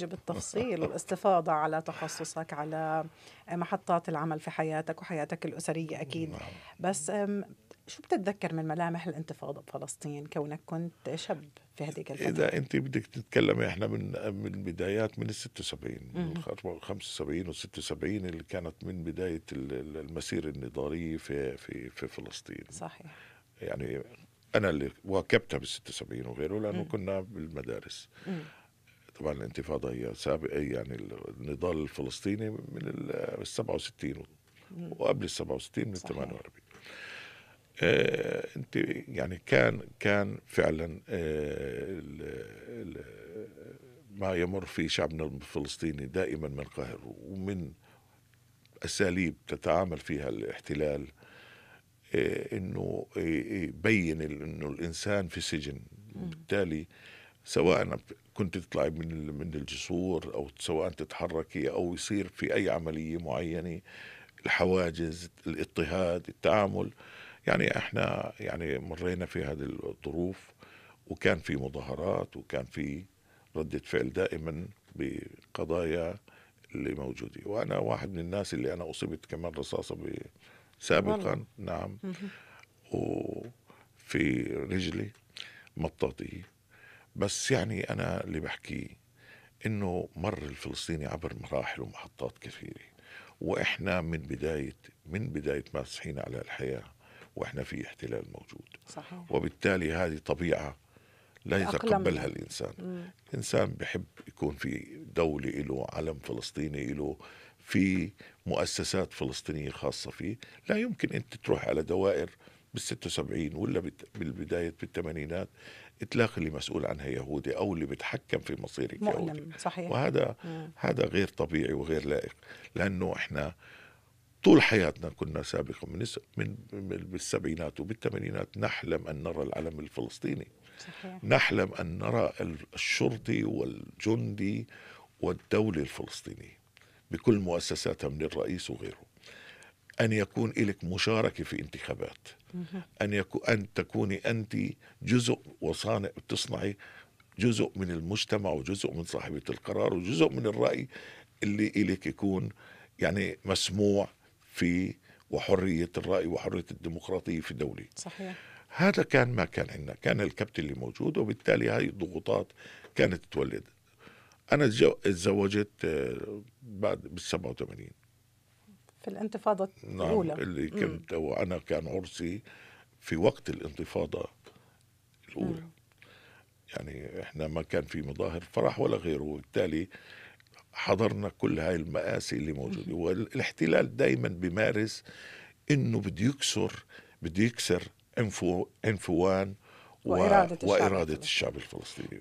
بالتفصيل والاستفاضة على تخصصك على محطات العمل في حياتك وحياتك الأسرية أكيد نعم. بس شو بتتذكر من ملامح الانتفاضة بفلسطين كونك كنت شاب في هذيك الفترة إذا أنت بدك تتكلمي إيه، إحنا من من بدايات من ال 76 من 75 و 76 اللي كانت من بداية المسيرة النضالية في في في فلسطين صحيح يعني أنا اللي واكبتها بال 76 وغيره لأنه م. كنا بالمدارس م. طبعا الانتفاضه هي سابقه يعني النضال الفلسطيني من ال 67 وقبل ال 67 من ال 48 آه انت يعني كان كان فعلا آه الـ ما يمر في شعبنا الفلسطيني دائما من قهر ومن اساليب تتعامل فيها الاحتلال آه انه آه، آه، يبين انه الانسان في سجن بالتالي سواء كنت تطلعي من من الجسور او سواء تتحركي او يصير في اي عمليه معينه الحواجز الاضطهاد التعامل يعني احنا يعني مرينا في هذه الظروف وكان في مظاهرات وكان في ردة فعل دائما بقضايا اللي موجودة وأنا واحد من الناس اللي أنا أصيبت كمان رصاصة سابقا نعم وفي رجلي مطاطيه بس يعني أنا اللي بحكيه إنه مر الفلسطيني عبر مراحل ومحطات كثيرة وإحنا من بداية من بداية ماسحين على الحياة وإحنا في احتلال موجود صحيح. وبالتالي هذه طبيعة لا يتقبلها الإنسان الإنسان بحب يكون في دولة له علم فلسطيني له في مؤسسات فلسطينية خاصة فيه لا يمكن أنت تروح على دوائر بال 76 ولا بالبداية بالثمانينات إطلاق اللي مسؤول عنها يهودي أو اللي بيتحكم في مصيرك مؤلم يهودي صحيح وهذا مم. هذا غير طبيعي وغير لائق لأنه إحنا طول حياتنا كنا سابقا من من بالسبعينات وبالثمانينات نحلم ان نرى العلم الفلسطيني صحيح. نحلم ان نرى الشرطي والجندي والدوله الفلسطينيه بكل مؤسساتها من الرئيس وغيره أن يكون لك مشاركة في انتخابات أن, يكو أن تكوني أنت جزء وصانع تصنعي جزء من المجتمع وجزء من صاحبة القرار وجزء من الرأي اللي إليك يكون يعني مسموع في وحرية الرأي وحرية الديمقراطية في دولة صحيح هذا كان ما كان عندنا كان الكبت اللي موجود وبالتالي هاي الضغوطات كانت تولد أنا اتزوجت آه، بعد بال 87 في الانتفاضة نعم الأولى اللي كنت وأنا كان عرسي في وقت الانتفاضة الأولى م. نعم. يعني احنا ما كان في مظاهر فرح ولا غيره وبالتالي حضرنا كل هاي المآسي اللي موجودة والاحتلال دايما بمارس انه بده يكسر بده يكسر انفو انفوان وإرادة, و... الشعب وإرادة الشعب الفلسطيني